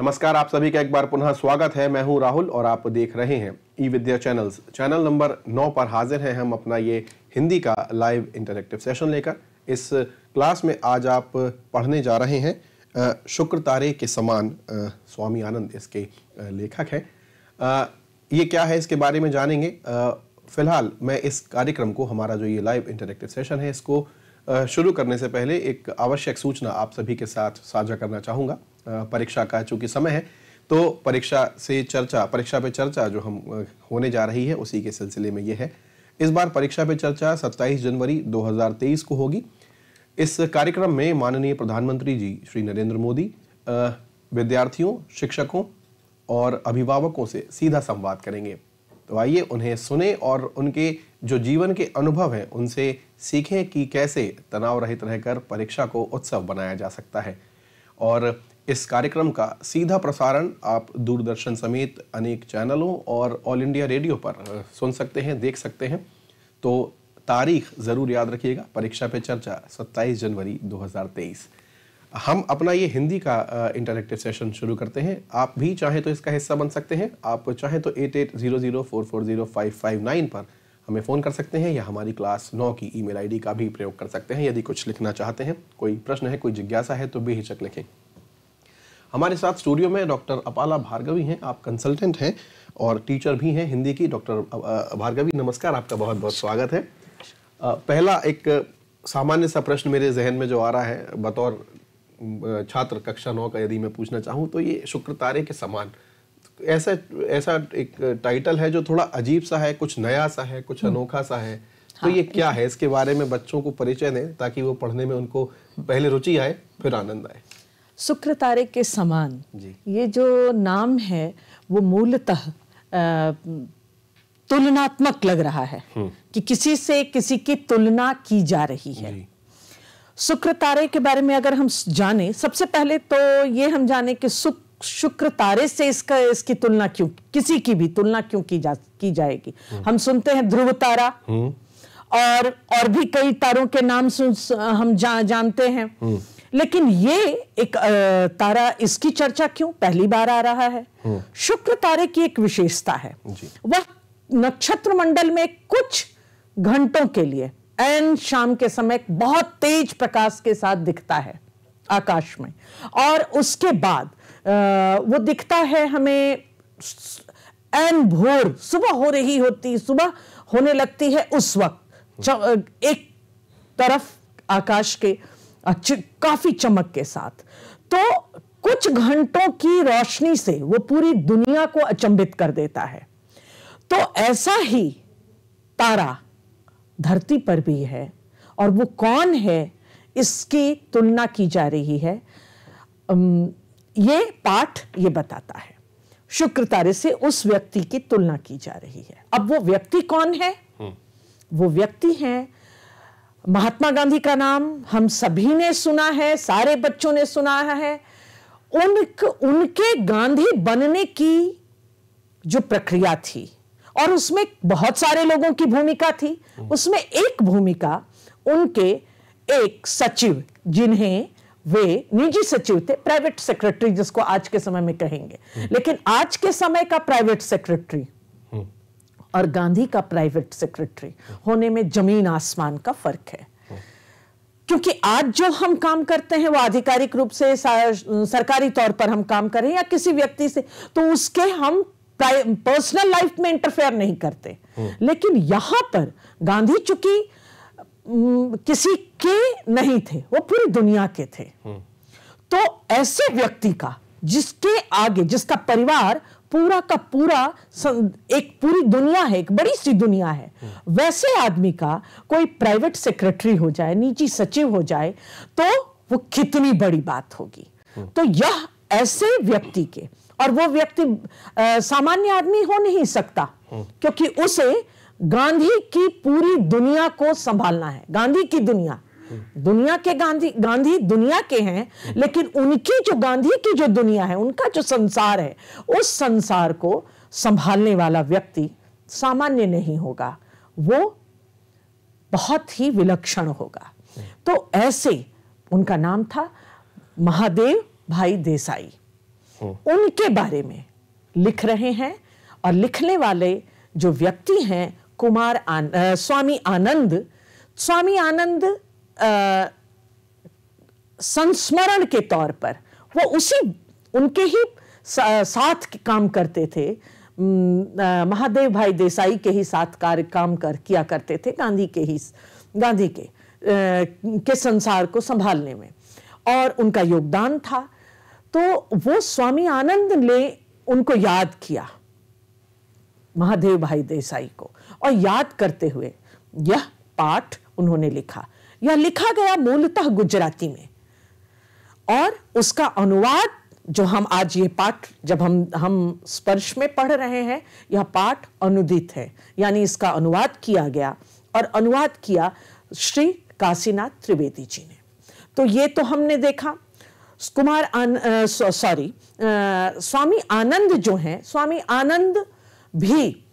नमस्कार आप सभी का एक बार पुनः स्वागत है मैं हूं राहुल और आप देख रहे हैं e Vidya channels channel number नौ पर हाजिर हैं हम अपना ये हिंदी का लाइव इंटरेक्टिव सेशन लेकर इस क्लास में आज आप पढ़ने जा रहे हैं शुक्र तारे के समान स्वामी आनंद इसके लेखक हैं ये क्या है इसके बारे में जानेंगे फिलहाल मैं इस कार्यक्रम को हमारा जो ये लाइव इंटरेक्टिव सेशन है इसको शुरू करने से पहले एक आवश्यक सूचना आप सभी के साथ साझा करना चाहूँगा परीक्षा का चूंकि समय है तो परीक्षा से चर्चा परीक्षा पे चर्चा जो हम होने जा रही है उसी के सिलसिले में ये है इस बार परीक्षा पे चर्चा 27 जनवरी 2023 को होगी इस कार्यक्रम में माननीय प्रधानमंत्री जी श्री नरेंद्र मोदी विद्यार्थियों शिक्षकों और अभिभावकों से सीधा संवाद करेंगे तो आइए उन्हें सुने और उनके जो जीवन के अनुभव हैं उनसे सीखें कि कैसे तनाव रहित रहकर परीक्षा को उत्सव बनाया जा सकता है और इस कार्यक्रम का सीधा प्रसारण आप दूरदर्शन समेत अनेक चैनलों और ऑल इंडिया रेडियो पर सुन सकते हैं देख सकते हैं तो तारीख ज़रूर याद रखिएगा परीक्षा पे चर्चा 27 जनवरी 2023 हम अपना ये हिंदी का इंटरेक्टिव सेशन शुरू करते हैं आप भी चाहें तो इसका हिस्सा बन सकते हैं आप चाहें तो eight eight zero zero four four zero five five nine पर हमें फ़ोन कर सकते हैं या हमारी क्लास नौ की ईमेल आईडी का भी प्रयोग कर सकते हैं यदि कुछ लिखना चाहते हैं कोई प्रश्न है कोई जिज्ञासा है तो बेहिचक लिखें हमारे साथ स्टूडियो में डॉक्टर अपाला भार्गवी हैं आप कंसल्टेंट हैं और टीचर भी हैं हिंदी की डॉक्टर भार्गवी नमस्कार आपका बहुत बहुत स्वागत है पहला एक सामान्य सा प्रश्न मेरे जहन में जो आ रहा है बतौर छात्र कक्षा नौ का यदि मैं पूछना चाहूँ तो ये शुक्र तारे के समान ऐसा ऐसा एक टाइटल है जो थोड़ा अजीब सा है कुछ नया सा है कुछ हम्म। अनोखा सा है हाँ, तो ये क्या है इसके बारे में बच्चों को परिचय दें ताकि वो पढ़ने में उनको पहले रुचि आए फिर आनंद आए शुक्र तारे के समान ये जो नाम है वो मूलतः तुलनात्मक लग रहा है हम्म। कि किसी से किसी की तुलना की जा रही है शुक्र तारे के बारे में अगर हम जाने सबसे पहले तो ये हम जाने कि शुक्र तारे से इसका इसकी तुलना क्यों किसी की भी तुलना क्यों की जा की जाएगी हम्म। हम सुनते हैं ध्रुव तारा हम्म। और और भी कई तारों के नाम सुन हम जा, जानते हैं लेकिन ये एक तारा इसकी चर्चा क्यों पहली बार आ रहा है हम्म। शुक्र तारे की एक विशेषता है वह नक्षत्र मंडल में कुछ घंटों के लिए एन शाम के समय बहुत तेज प्रकाश के साथ दिखता है आकाश में और उसके बाद वो दिखता है हमें एन भोर सुबह हो रही होती सुबह होने लगती है उस वक्त एक तरफ आकाश के काफी चमक के साथ तो कुछ घंटों की रोशनी से वो पूरी दुनिया को अचंभित कर देता है तो ऐसा ही तारा धरती पर भी है और वो कौन है इसकी तुलना की जा रही है ये पाठ ये बताता है शुक्र तारे से उस व्यक्ति की तुलना की जा रही है अब वो व्यक्ति कौन है हम्म। वो व्यक्ति हैं महात्मा गांधी का नाम हम सभी ने सुना है सारे बच्चों ने सुना है उन उनके गांधी बनने की जो प्रक्रिया थी और उसमें बहुत सारे लोगों की भूमिका थी उसमें एक भूमिका उनके एक सचिव जिन्हें वे निजी सचिव थे प्राइवेट सेक्रेटरी जिसको आज के समय में कहेंगे लेकिन आज के समय का प्राइवेट सेक्रेटरी और गांधी का प्राइवेट सेक्रेटरी होने में जमीन आसमान का फर्क है क्योंकि आज जो हम काम करते हैं वो आधिकारिक रूप से सरकारी तौर पर हम काम करें या किसी व्यक्ति से तो उसके हम पर्सनल लाइफ में इंटरफेयर नहीं करते लेकिन यहां पर गांधी चूंकि किसी के नहीं थे वो पूरी दुनिया के थे तो ऐसे व्यक्ति का जिसके आगे जिसका परिवार पूरा का पूरा एक पूरी दुनिया है एक बड़ी सी दुनिया है वैसे आदमी का कोई प्राइवेट सेक्रेटरी हो जाए निजी सचिव हो जाए तो वो कितनी बड़ी बात होगी तो यह ऐसे व्यक्ति के और वो व्यक्ति सामान्य आदमी हो नहीं सकता क्योंकि उसे गांधी की पूरी दुनिया को संभालना है गांधी की दुनिया दुनिया के गांधी गांधी दुनिया के हैं लेकिन उनकी जो गांधी की जो दुनिया है उनका जो संसार है उस संसार को संभालने वाला व्यक्ति सामान्य नहीं होगा वो बहुत ही विलक्षण होगा तो ऐसे उनका नाम था महादेव भाई देसाई उनके बारे में लिख रहे हैं और लिखने वाले जो व्यक्ति हैं कुमार आन, आ, स्वामी आनंद स्वामी आनंद संस्मरण के तौर पर वो उसी उनके ही साथ काम करते थे महादेव भाई देसाई के ही साथ कार्य काम कर किया करते थे गांधी के ही गांधी के के संसार को संभालने में और उनका योगदान था तो वो स्वामी आनंद ने उनको याद किया महादेव भाई देसाई को और याद करते हुए यह पाठ उन्होंने लिखा यह लिखा गया मूलतः गुजराती में और उसका अनुवाद जो हम आज ये पाठ जब हम हम स्पर्श में पढ़ रहे हैं यह पाठ अनुदित है यानी इसका अनुवाद किया गया और अनुवाद किया श्री काशीनाथ त्रिवेदी जी ने तो ये तो हमने देखा कुमार सॉरी स्वामी आनंद जो हैं स्वामी आनंद भी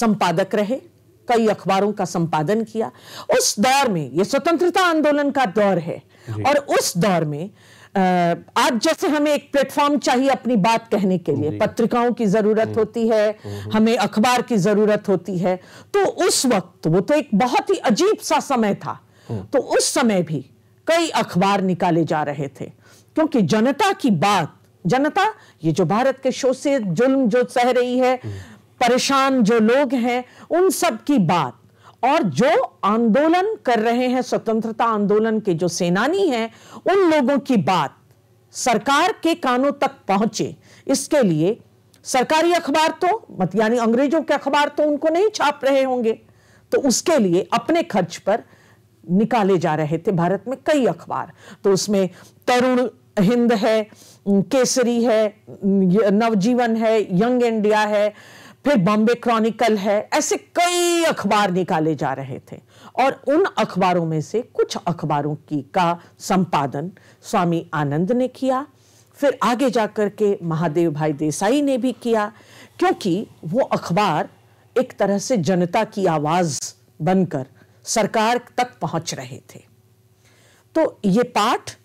संपादक रहे कई अखबारों का संपादन किया उस दौर में ये स्वतंत्रता आंदोलन का दौर है और उस दौर में आज जैसे हमें एक प्लेटफॉर्म चाहिए अपनी बात कहने के लिए पत्रिकाओं की जरूरत हम्म। होती है हम्म। हमें अखबार की जरूरत होती है तो उस वक्त वो तो एक बहुत ही अजीब सा समय था हम्म। तो उस समय भी कई अखबार निकाले जा रहे थे क्योंकि जनता की बात जनता ये जो भारत के शोषित जुल्म जो सह रही है परेशान जो लोग हैं उन सब की बात और जो आंदोलन कर रहे हैं स्वतंत्रता आंदोलन के जो सेनानी हैं उन लोगों की बात सरकार के कानों तक पहुंचे इसके लिए सरकारी अखबार तो मत यानी अंग्रेजों के अखबार तो उनको नहीं छाप रहे होंगे तो उसके लिए अपने खर्च पर निकाले जा रहे थे भारत में कई अखबार तो उसमें तरुण हिंद है केसरी है नवजीवन है यंग इंडिया है फिर बॉम्बे क्रॉनिकल है ऐसे कई अखबार निकाले जा रहे थे और उन अखबारों में से कुछ अखबारों की का संपादन स्वामी आनंद ने किया फिर आगे जाकर के महादेव भाई देसाई ने भी किया क्योंकि वो अखबार एक तरह से जनता की आवाज़ बनकर सरकार तक पहुंच रहे थे तो ये पाठ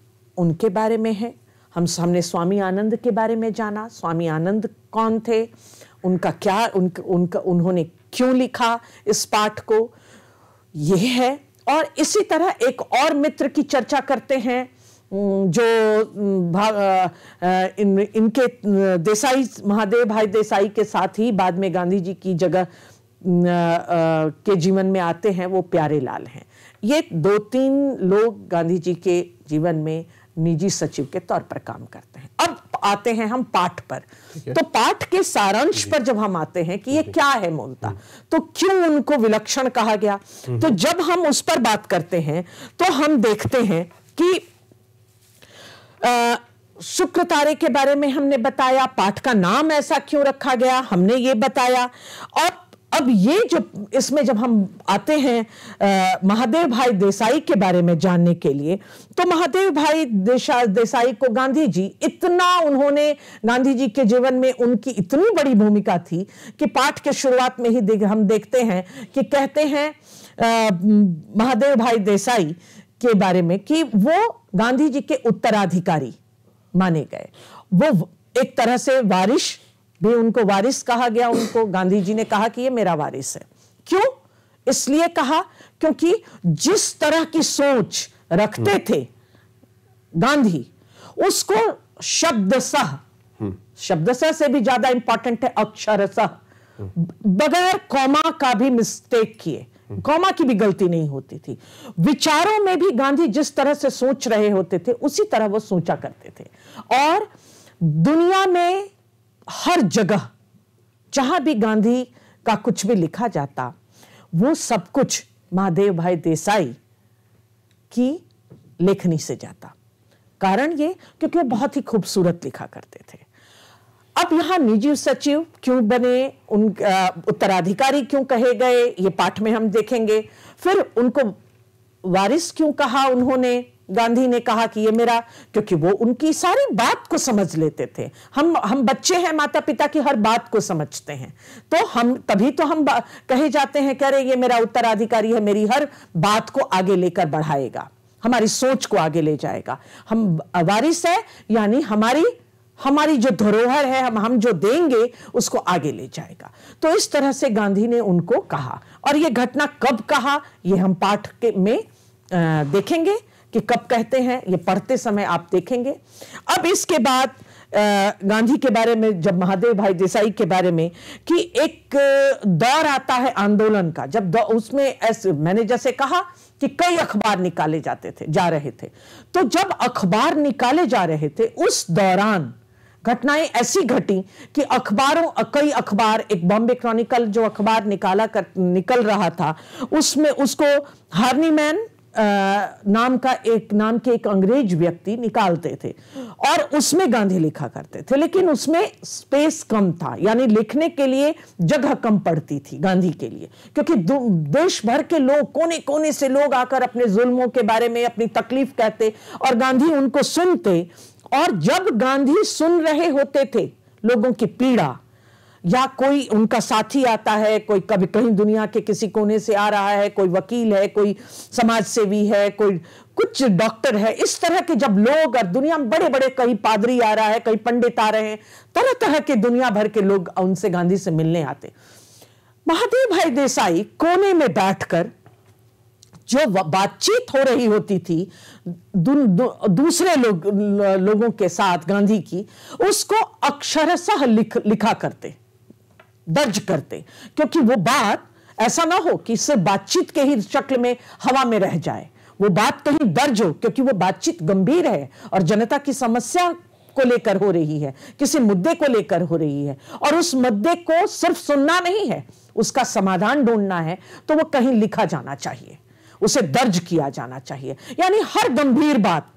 उनके बारे में है हम हमने स्वामी आनंद के बारे में जाना स्वामी आनंद कौन थे उनका क्या उन, उनका उन्होंने क्यों लिखा इस पाठ को यह है और इसी तरह एक और मित्र की चर्चा करते हैं जो इन, इनके देसाई महादेव भाई देसाई के साथ ही बाद में गांधी जी की जगह के जीवन में आते हैं वो प्यारे लाल हैं ये दो तीन लोग गांधी जी के जीवन में निजी सचिव के तौर पर काम करते हैं अब आते हैं हम पाठ पर तो पाठ के सारांश पर जब हम आते हैं कि ये क्या है मूलता तो क्यों उनको विलक्षण कहा गया हम्म। तो जब हम उस पर बात करते हैं तो हम देखते हैं कि शुक्र तारे के बारे में हमने बताया पाठ का नाम ऐसा क्यों रखा गया हमने ये बताया और अब ये जो इसमें जब हम आते हैं महादेव भाई देसाई के बारे में जानने के लिए तो महादेव भाई देशा देसाई को गांधी जी इतना उन्होंने गांधी जी के जीवन में उनकी इतनी बड़ी भूमिका थी कि पाठ के शुरुआत में ही देख, हम देखते हैं कि कहते हैं महादेव भाई देसाई के बारे में कि वो गांधी जी के उत्तराधिकारी माने गए वो एक तरह से वारिश भी उनको वारिस कहा गया उनको गांधी जी ने कहा कि ये मेरा वारिस है क्यों इसलिए कहा क्योंकि जिस तरह की सोच रखते हम्म। थे गांधी उसको शब्दसह हम्म। शब्दसह से भी ज्यादा इंपॉर्टेंट है अक्षरसह बगैर कौमा का भी मिस्टेक किए हम्म। कौमा की भी गलती नहीं होती थी विचारों में भी गांधी जिस तरह से सोच रहे होते थे उसी तरह वो सोचा करते थे और दुनिया में हर जगह जहां भी गांधी का कुछ भी लिखा जाता वो सब कुछ महादेव भाई देसाई की लेखनी से जाता कारण ये क्योंकि वो बहुत ही खूबसूरत लिखा करते थे अब यहां निजी सचिव क्यों बने उन उत्तराधिकारी क्यों कहे गए ये पाठ में हम देखेंगे फिर उनको वारिस क्यों कहा उन्होंने गांधी ने कहा कि ये मेरा क्योंकि वो उनकी सारी बात को समझ लेते थे हम हम बच्चे हैं माता पिता की हर बात को समझते हैं तो हम तभी तो हम कहे जाते हैं कह रहे ये मेरा उत्तराधिकारी है मेरी हर बात को आगे लेकर बढ़ाएगा हमारी सोच को आगे ले जाएगा हम वारिस है यानी हमारी हमारी जो धरोहर है हम हम जो देंगे उसको आगे ले जाएगा तो इस तरह से गांधी ने उनको कहा और ये घटना कब कहा ये हम पाठ के में आ, देखेंगे कि कब कहते हैं ये पढ़ते समय आप देखेंगे अब इसके बाद गांधी के बारे में जब महादेव भाई देसाई के बारे में कि एक दौर आता है आंदोलन का जब उसमें ऐसे मैंने जैसे कहा कि कई अखबार निकाले जाते थे जा रहे थे तो जब अखबार निकाले जा रहे थे उस दौरान घटनाएं ऐसी घटी कि अखबारों कई अखबार एक बॉम्बे क्रॉनिकल जो अखबार निकाला कर निकल रहा था उसमें उसको हार्नीमैन नाम का एक नाम के एक अंग्रेज व्यक्ति निकालते थे और उसमें गांधी लिखा करते थे लेकिन उसमें स्पेस कम था यानी लिखने के लिए जगह कम पड़ती थी गांधी के लिए क्योंकि देश भर के लोग कोने कोने से लोग आकर अपने जुल्मों के बारे में अपनी तकलीफ कहते और गांधी उनको सुनते और जब गांधी सुन रहे होते थे लोगों की पीड़ा या कोई उनका साथी आता है कोई कभी कहीं दुनिया के किसी कोने से आ रहा है कोई वकील है कोई समाज सेवी है कोई कुछ डॉक्टर है इस तरह के जब लोग और दुनिया में बड़े बड़े कहीं पादरी आ रहा है कहीं पंडित आ रहे हैं तरह तरह के दुनिया भर के लोग उनसे गांधी से मिलने आते महादेव भाई देसाई कोने में बैठकर जो बातचीत हो रही होती थी दु, दु, दूसरे लोग लोगों के साथ गांधी की उसको अक्षरशः लिख लिखा करते दर्ज करते क्योंकि वो बात ऐसा ना हो कि सिर्फ बातचीत के ही शक्ल में हवा में रह जाए वो बात कहीं दर्ज हो क्योंकि वो बातचीत गंभीर है और जनता की समस्या को लेकर हो रही है किसी मुद्दे को लेकर हो रही है और उस मुद्दे को सिर्फ सुनना नहीं है उसका समाधान ढूंढना है तो वो कहीं लिखा जाना चाहिए उसे दर्ज किया जाना चाहिए यानी हर गंभीर बात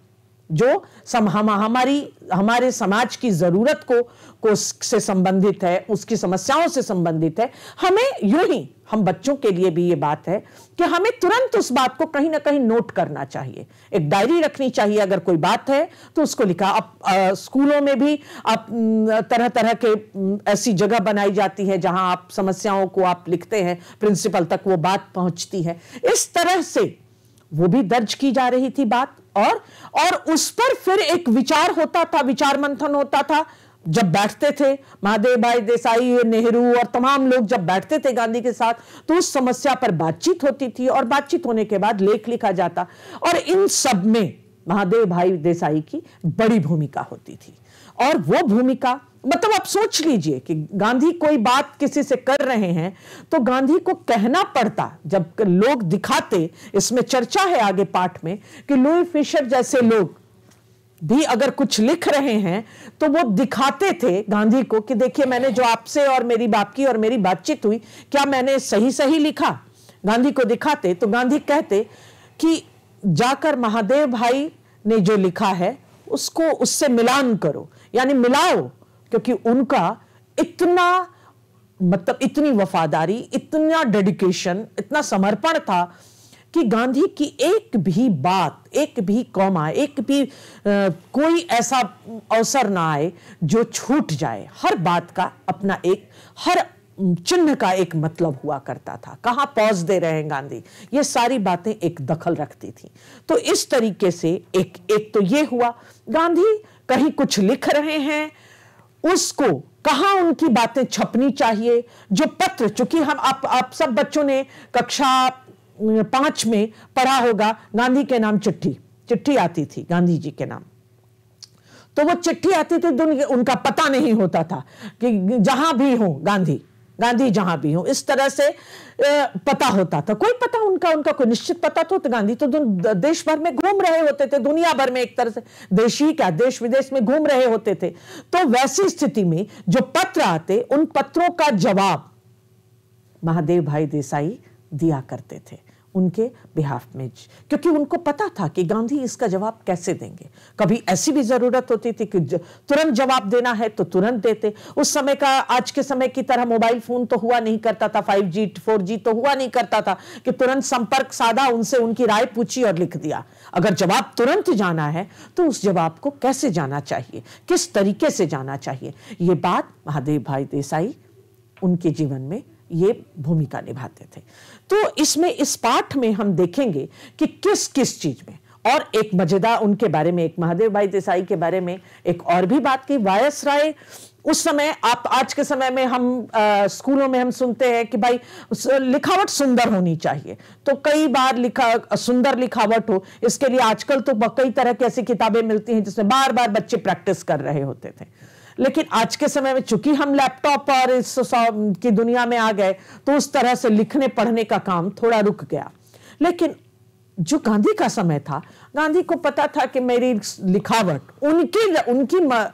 जो सम, हम हमारी हमारे समाज की ज़रूरत को को से संबंधित है उसकी समस्याओं से संबंधित है हमें यूं ही हम बच्चों के लिए भी ये बात है कि हमें तुरंत उस बात को कहीं ना कहीं नोट करना चाहिए एक डायरी रखनी चाहिए अगर कोई बात है तो उसको लिखा अब स्कूलों में भी अब तरह तरह के ऐसी जगह बनाई जाती है जहां आप समस्याओं को आप लिखते हैं प्रिंसिपल तक वो बात पहुंचती है इस तरह से वो भी दर्ज की जा रही थी बात और और उस पर फिर एक विचार होता था विचार मंथन होता था जब बैठते थे महादेव भाई देसाई नेहरू और तमाम लोग जब बैठते थे गांधी के साथ तो उस समस्या पर बातचीत होती थी और बातचीत होने के बाद लेख लिखा जाता और इन सब में महादेव भाई देसाई की बड़ी भूमिका होती थी और वो भूमिका मतलब आप सोच लीजिए कि गांधी कोई बात किसी से कर रहे हैं तो गांधी को कहना पड़ता जब लोग दिखाते इसमें चर्चा है आगे पाठ में कि लुई फिशर जैसे लोग भी अगर कुछ लिख रहे हैं तो वो दिखाते थे गांधी को कि देखिए मैंने जो आपसे और मेरी बाप की और मेरी बातचीत हुई क्या मैंने सही सही लिखा गांधी को दिखाते तो गांधी कहते कि जाकर महादेव भाई ने जो लिखा है उसको उससे मिलान करो यानी मिलाओ क्योंकि उनका इतना मतलब इतनी वफादारी इतना डेडिकेशन इतना समर्पण था कि गांधी की एक भी बात एक भी कौमा एक भी आ, कोई ऐसा अवसर ना आए जो छूट जाए हर बात का अपना एक हर चिन्ह का एक मतलब हुआ करता था कहाँ पॉज दे रहे हैं गांधी ये सारी बातें एक दखल रखती थी तो इस तरीके से एक एक तो ये हुआ गांधी कहीं कुछ लिख रहे हैं उसको कहां उनकी बातें छपनी चाहिए जो पत्र चूंकि हम आप आप सब बच्चों ने कक्षा पांच में पढ़ा होगा गांधी के नाम चिट्ठी चिट्ठी आती थी गांधी जी के नाम तो वो चिट्ठी आती थी उनका पता नहीं होता था कि जहां भी हो गांधी गांधी जहां भी हो इस तरह से पता होता था कोई पता उनका उनका कोई निश्चित पता तो, तो गांधी तो देश भर में घूम रहे होते थे दुनिया भर में एक तरह से देश ही क्या देश विदेश में घूम रहे होते थे तो वैसी स्थिति में जो पत्र आते उन पत्रों का जवाब महादेव भाई देसाई दिया करते थे उनके बिहाफ में क्योंकि उनको पता था कि गांधी इसका जवाब कैसे देंगे कभी ऐसी भी ज़रूरत होती थी कि तुरंत जवाब देना है तो तुरंत देते उस समय का आज के समय की तरह मोबाइल फ़ोन तो हुआ नहीं करता था फाइव जी फोर जी तो हुआ नहीं करता था कि तुरंत संपर्क साधा उनसे उनकी राय पूछी और लिख दिया अगर जवाब तुरंत जाना है तो उस जवाब को कैसे जाना चाहिए किस तरीके से जाना चाहिए ये बात महादेव भाई देसाई उनके जीवन में ये भूमिका निभाते थे तो इसमें इस पाठ में हम देखेंगे कि किस किस चीज में और एक मजेदार उनके बारे में एक महादेव भाई देसाई के बारे में एक और भी बात की वायस राय उस समय आप आज के समय में हम आ, स्कूलों में हम सुनते हैं कि भाई लिखावट सुंदर होनी चाहिए तो कई बार लिखा सुंदर लिखावट हो इसके लिए आजकल तो कई तरह की ऐसी किताबें मिलती हैं जिसमें बार बार बच्चे प्रैक्टिस कर रहे होते थे लेकिन आज के समय में चूंकि हम लैपटॉप और इस की दुनिया में आ गए तो उस तरह से लिखने पढ़ने का काम थोड़ा रुक गया लेकिन जो गांधी का समय था गांधी को पता था कि मेरी लिखावट उनकी उनकी म, आ,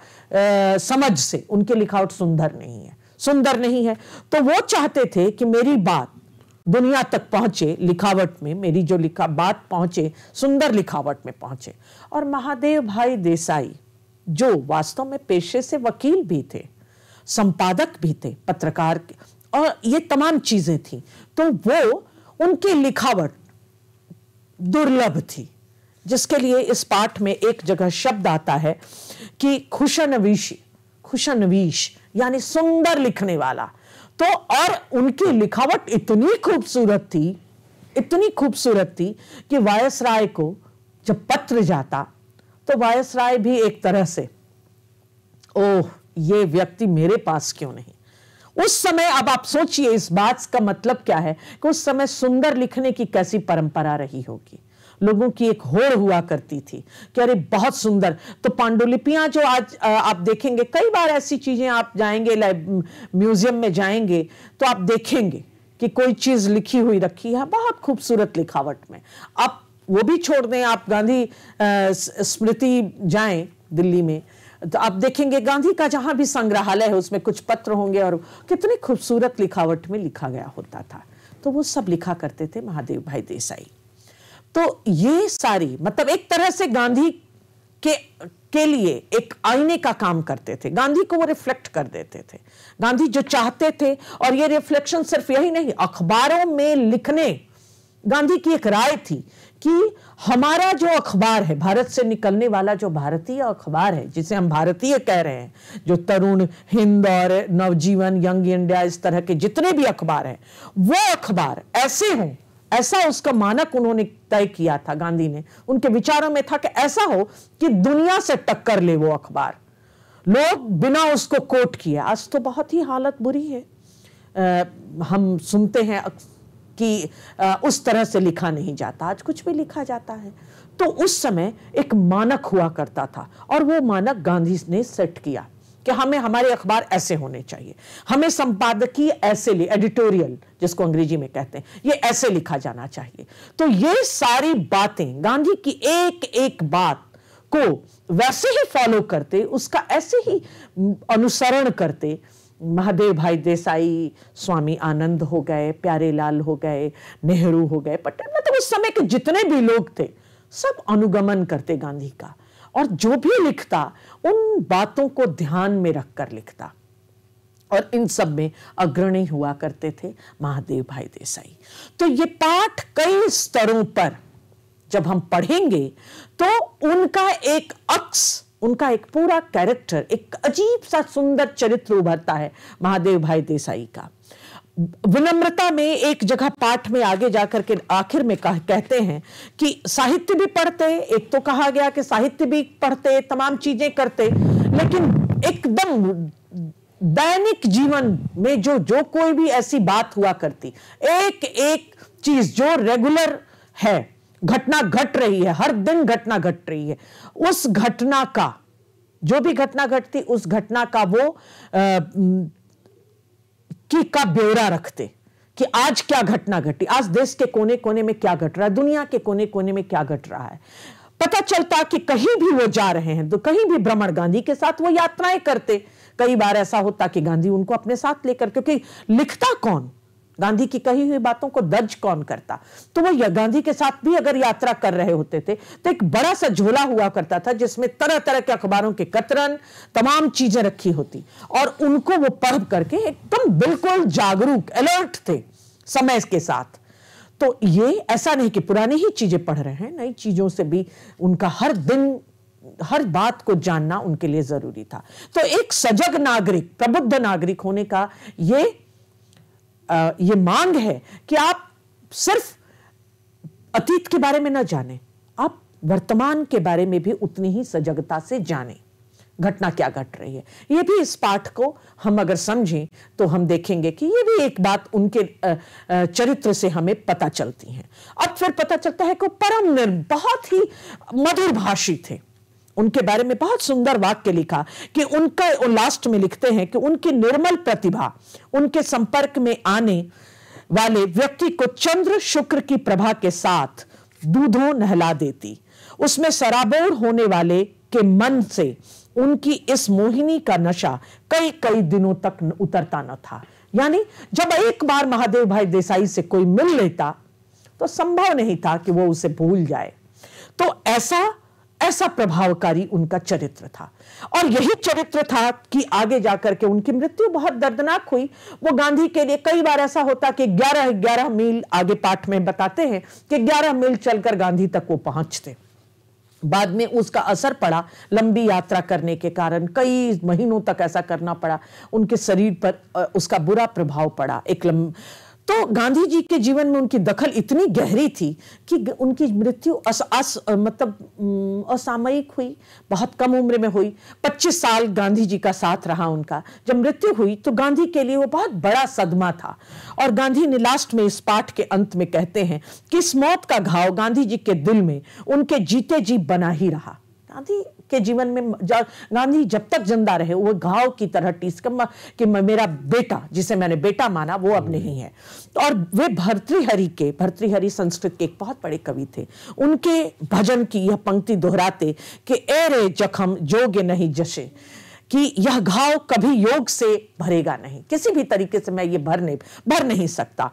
समझ से उनकी लिखावट सुंदर नहीं है सुंदर नहीं है तो वो चाहते थे कि मेरी बात दुनिया तक पहुंचे लिखावट में मेरी जो लिखा बात पहुंचे सुंदर लिखावट में पहुंचे और महादेव भाई देसाई जो वास्तव में पेशे से वकील भी थे संपादक भी थे पत्रकार और ये तमाम चीजें थी तो वो उनकी लिखावट दुर्लभ थी जिसके लिए इस पाठ में एक जगह शब्द आता है कि खुशनवीश खुशनवीश यानी सुंदर लिखने वाला तो और उनकी लिखावट इतनी खूबसूरत थी इतनी खूबसूरत थी कि वायस राय को जब पत्र जाता तो वायस राय भी एक तरह से ओह ये व्यक्ति मेरे पास क्यों नहीं उस समय अब आप सोचिए इस बात का मतलब क्या है कि उस समय सुंदर लिखने की कैसी परंपरा रही होगी लोगों की एक होड़ हुआ करती थी कि अरे बहुत सुंदर तो पांडुलिपियां जो आज आप देखेंगे कई बार ऐसी चीजें आप जाएंगे म्यूजियम में जाएंगे तो आप देखेंगे कि कोई चीज लिखी हुई रखी है बहुत खूबसूरत लिखावट में अब वो भी छोड़ दें आप गांधी स्मृति जाएं दिल्ली में तो आप देखेंगे गांधी का जहां भी संग्रहालय है उसमें कुछ पत्र होंगे और कितनी खूबसूरत लिखावट में लिखा गया होता था तो वो सब लिखा करते थे महादेव भाई देसाई तो ये सारी मतलब एक तरह से गांधी के के लिए एक आईने का काम करते थे गांधी को वो रिफ्लेक्ट कर देते थे गांधी जो चाहते थे और ये रिफ्लेक्शन सिर्फ यही नहीं अखबारों में लिखने गांधी की एक राय थी कि हमारा जो अखबार है भारत से निकलने वाला जो भारतीय अखबार है जिसे हम भारतीय कह रहे हैं जो तरुण हिंद और नवजीवन यंग इंडिया इस तरह के जितने भी अखबार हैं वो अखबार ऐसे हों ऐसा उसका मानक उन्होंने तय किया था गांधी ने उनके विचारों में था कि ऐसा हो कि दुनिया से टक्कर ले वो अखबार लोग बिना उसको कोट किए आज तो बहुत ही हालत बुरी है आ, हम सुनते हैं कि उस तरह से लिखा नहीं जाता आज कुछ भी लिखा जाता है तो उस समय एक मानक हुआ करता था और वो मानक गांधी ने सेट किया कि हमें हमारे अखबार ऐसे होने चाहिए हमें संपादकीय ऐसे एडिटोरियल जिसको अंग्रेजी में कहते हैं ये ऐसे लिखा जाना चाहिए तो ये सारी बातें गांधी की एक एक बात को वैसे ही फॉलो करते उसका ऐसे ही अनुसरण करते महादेव भाई देसाई स्वामी आनंद हो गए प्यारेलाल हो गए नेहरू हो गए पटेल मतलब उस समय के जितने भी लोग थे सब अनुगमन करते गांधी का और जो भी लिखता उन बातों को ध्यान में रखकर लिखता और इन सब में अग्रणी हुआ करते थे महादेव भाई देसाई तो ये पाठ कई स्तरों पर जब हम पढ़ेंगे तो उनका एक अक्स उनका एक पूरा कैरेक्टर एक अजीब सा सुंदर चरित्र उभरता है महादेव भाई देसाई का विनम्रता में एक जगह पाठ में आगे जाकर के आखिर में कह, कहते हैं कि साहित्य भी पढ़ते एक तो कहा गया कि साहित्य भी पढ़ते तमाम चीजें करते लेकिन एकदम दैनिक जीवन में जो जो कोई भी ऐसी बात हुआ करती एक एक चीज जो रेगुलर है घटना घट रही है हर दिन घटना घट रही है उस घटना का जो भी घटना घटती उस घटना का वो आ, की का ब्यौरा रखते कि आज क्या घटना घटी आज देश के कोने कोने में क्या घट रहा है दुनिया के कोने कोने में क्या घट रहा है पता चलता कि कहीं भी वो जा रहे हैं तो कहीं भी भ्रमण गांधी के साथ वो यात्राएं करते कई बार ऐसा होता कि गांधी उनको अपने साथ लेकर क्योंकि लिखता कौन गांधी की कही हुई बातों को दर्ज कौन करता तो वो गांधी के साथ भी अगर यात्रा कर रहे होते थे तो एक बड़ा सा झोला हुआ करता था जिसमें तरह तरह के अखबारों के कतरन तमाम चीजें रखी होती और उनको वो पढ़ करके एकदम बिल्कुल जागरूक अलर्ट थे समय के साथ तो ये ऐसा नहीं कि पुरानी ही चीजें पढ़ रहे हैं नई चीजों से भी उनका हर दिन हर बात को जानना उनके लिए जरूरी था तो एक सजग नागरिक प्रबुद्ध नागरिक होने का ये ये मांग है कि आप सिर्फ अतीत के बारे में ना जाने आप वर्तमान के बारे में भी उतनी ही सजगता से जाने घटना क्या घट रही है ये भी इस पाठ को हम अगर समझें तो हम देखेंगे कि ये भी एक बात उनके चरित्र से हमें पता चलती है अब फिर पता चलता है कि परम निर्म बहुत ही मधुर भाषी थे उनके बारे में बहुत सुंदर वाक्य लिखा कि उनका लास्ट में लिखते हैं कि उनकी निर्मल प्रतिभा उनके संपर्क में आने वाले व्यक्ति को चंद्र शुक्र की प्रभा के साथ दूधों नहला देती उसमें सराबोर होने वाले के मन से उनकी इस मोहिनी का नशा कई कई दिनों तक उतरता न था यानी जब एक बार महादेव भाई देसाई से कोई मिल लेता तो संभव नहीं था कि वो उसे भूल जाए तो ऐसा ऐसा प्रभावकारी उनका चरित्र था और यही चरित्र था कि आगे जाकर के उनकी मृत्यु बहुत दर्दनाक हुई वो गांधी के लिए कई बार ऐसा होता कि 11 11 मील आगे पाठ में बताते हैं कि 11 मील चलकर गांधी तक वो पहुंचते बाद में उसका असर पड़ा लंबी यात्रा करने के कारण कई महीनों तक ऐसा करना पड़ा उनके शरीर पर उसका बुरा प्रभाव पड़ा एक लंब तो गांधी जी के जीवन में उनकी दखल इतनी गहरी थी कि उनकी मृत्यु अस, अस, मतलब असामयिक हुई बहुत कम उम्र में हुई 25 साल गांधी जी का साथ रहा उनका जब मृत्यु हुई तो गांधी के लिए वो बहुत बड़ा सदमा था और गांधी ने लास्ट में इस पाठ के अंत में कहते हैं कि इस मौत का घाव गांधी जी के दिल में उनके जीते जी बना ही रहा गांधी के जीवन में गांधी जब तक जिंदा रहे वो घाव की तरह टीस कि मेरा बेटा जिसे मैंने बेटा माना वो अब नहीं है और वे भर्तृहरि के भर्तृहरि संस्कृत के एक बहुत बड़े कवि थे उनके भजन की यह पंक्ति दोहराते कि एरे जखम जोगे नहीं जशे कि यह घाव कभी योग से भरेगा नहीं किसी भी तरीके से मैं ये भर नहीं भर नहीं सकता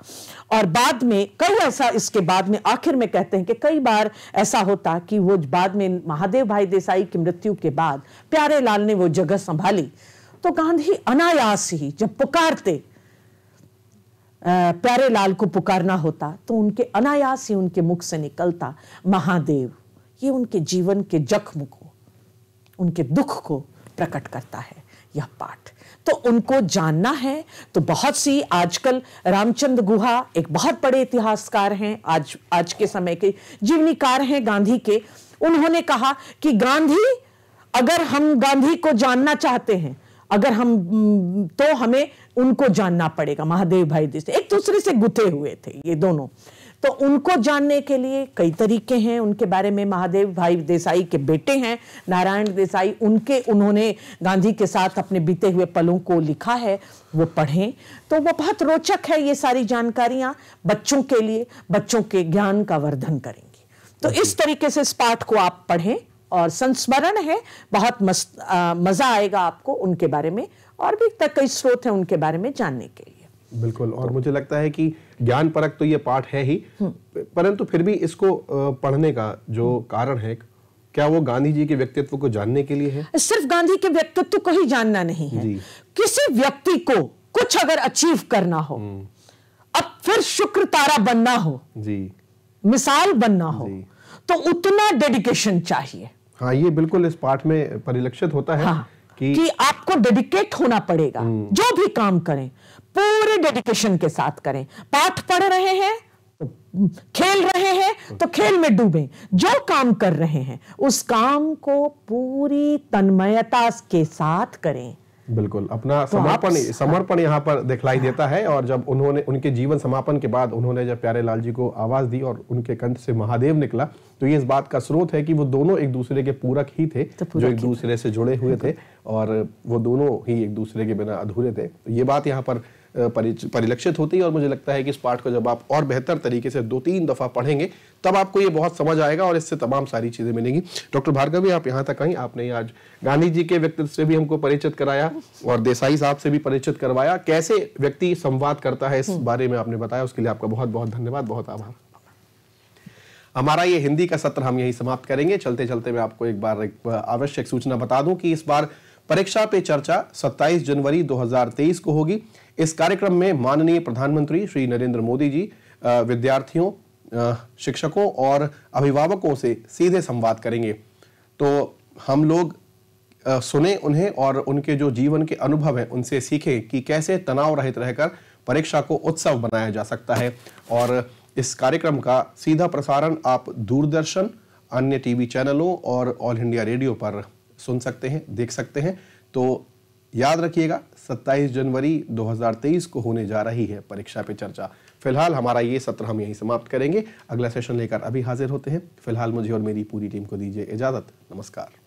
और बाद में कई ऐसा इसके बाद में आखिर में कहते हैं कि कई बार ऐसा होता कि वो बाद में महादेव भाई देसाई की मृत्यु के बाद प्यारे लाल ने वो जगह संभाली तो गांधी अनायास ही जब पुकारते प्यारे लाल को पुकारना होता तो उनके अनायास ही उनके मुख से निकलता महादेव ये उनके जीवन के जख्म को उनके दुख को प्रकट करता है यह पाठ तो उनको जानना है तो बहुत सी आजकल रामचंद्र गुहा एक बहुत बड़े इतिहासकार हैं आज आज के समय के जीवनीकार हैं गांधी के उन्होंने कहा कि गांधी अगर हम गांधी को जानना चाहते हैं अगर हम तो हमें उनको जानना पड़ेगा महादेव भाई देश एक दूसरे से गुथे हुए थे ये दोनों तो उनको जानने के लिए कई तरीके हैं उनके बारे में महादेव भाई देसाई के बेटे हैं नारायण देसाई उनके उन्होंने गांधी के साथ अपने बीते हुए पलों को लिखा है वो पढ़ें तो वो बहुत रोचक है ये सारी जानकारियां बच्चों के लिए बच्चों के ज्ञान का वर्धन करेंगी तो इस तरीके से इस पाठ को आप पढ़ें और संस्मरण है बहुत मस्त मज़ा आएगा आपको उनके बारे में और भी कई स्रोत हैं उनके बारे में जानने के लिए बिल्कुल और तो मुझे लगता है कि ज्ञान परक तो ये पाठ है ही हम्म। परंतु फिर भी इसको पढ़ने का जो कारण है क्या वो गांधी जी के व्यक्तित्व को जानने के लिए है सिर्फ गांधी के व्यक्तित्व को ही जानना नहीं है किसी व्यक्ति को कुछ अगर अचीव करना हो हम्म। अब फिर शुक्र तारा बनना हो जी मिसाल बनना हो तो उतना डेडिकेशन चाहिए हाँ ये बिल्कुल इस पाठ में परिलक्षित होता है हाँ। कि, कि आपको डेडिकेट होना पड़ेगा हम्म। जो भी काम करें पूरे डेडिकेशन के साथ करें पाठ पढ़ रहे हैं तो खेल रहे हैं तो खेल में डूबे जो काम कर रहे हैं उस काम को पूरी तन्मयता के साथ करें बिल्कुल अपना तो समापन समर्पण यहाँ पर दिखलाई देता है और जब उन्होंने उनके जीवन समापन के बाद उन्होंने जब प्यारे लाल जी को आवाज दी और उनके कंठ से महादेव निकला तो ये इस बात का स्रोत है कि वो दोनों एक दूसरे के पूरक ही थे तो जो एक दूसरे से जुड़े हुए थे और वो दोनों ही एक दूसरे के बिना अधूरे थे तो ये बात यहाँ पर परिलक्षित होती है और मुझे लगता है कि इस पाठ को जब आप और बेहतर तरीके से दो तीन दफ़ा पढ़ेंगे तब आपको ये बहुत समझ आएगा और इससे तमाम सारी चीज़ें मिलेंगी डॉक्टर भार्गवी आप यहाँ तक आई आपने आज गांधी जी के व्यक्तित्व से भी हमको परिचित कराया और देसाई साहब से भी परिचित करवाया कैसे व्यक्ति संवाद करता है इस हम्म। बारे में आपने बताया उसके लिए आपका बहुत बहुत धन्यवाद बहुत आभार हमारा ये हिंदी का सत्र हम यही समाप्त करेंगे चलते चलते मैं आपको एक बार एक आवश्यक सूचना बता दूं कि इस बार परीक्षा पे चर्चा 27 जनवरी 2023 को होगी इस कार्यक्रम में माननीय प्रधानमंत्री श्री नरेंद्र मोदी जी विद्यार्थियों शिक्षकों और अभिभावकों से सीधे संवाद करेंगे तो हम लोग सुने उन्हें और उनके जो जीवन के अनुभव हैं उनसे सीखें कि कैसे तनाव रहित रहकर परीक्षा को उत्सव बनाया जा सकता है और इस कार्यक्रम का सीधा प्रसारण आप दूरदर्शन अन्य टीवी चैनलों और ऑल इंडिया रेडियो पर सुन सकते हैं देख सकते हैं तो याद रखिएगा 27 जनवरी 2023 को होने जा रही है परीक्षा पे चर्चा फिलहाल हमारा ये सत्र हम यहीं समाप्त करेंगे अगला सेशन लेकर अभी हाजिर होते हैं फिलहाल मुझे और मेरी पूरी टीम को दीजिए इजाजत नमस्कार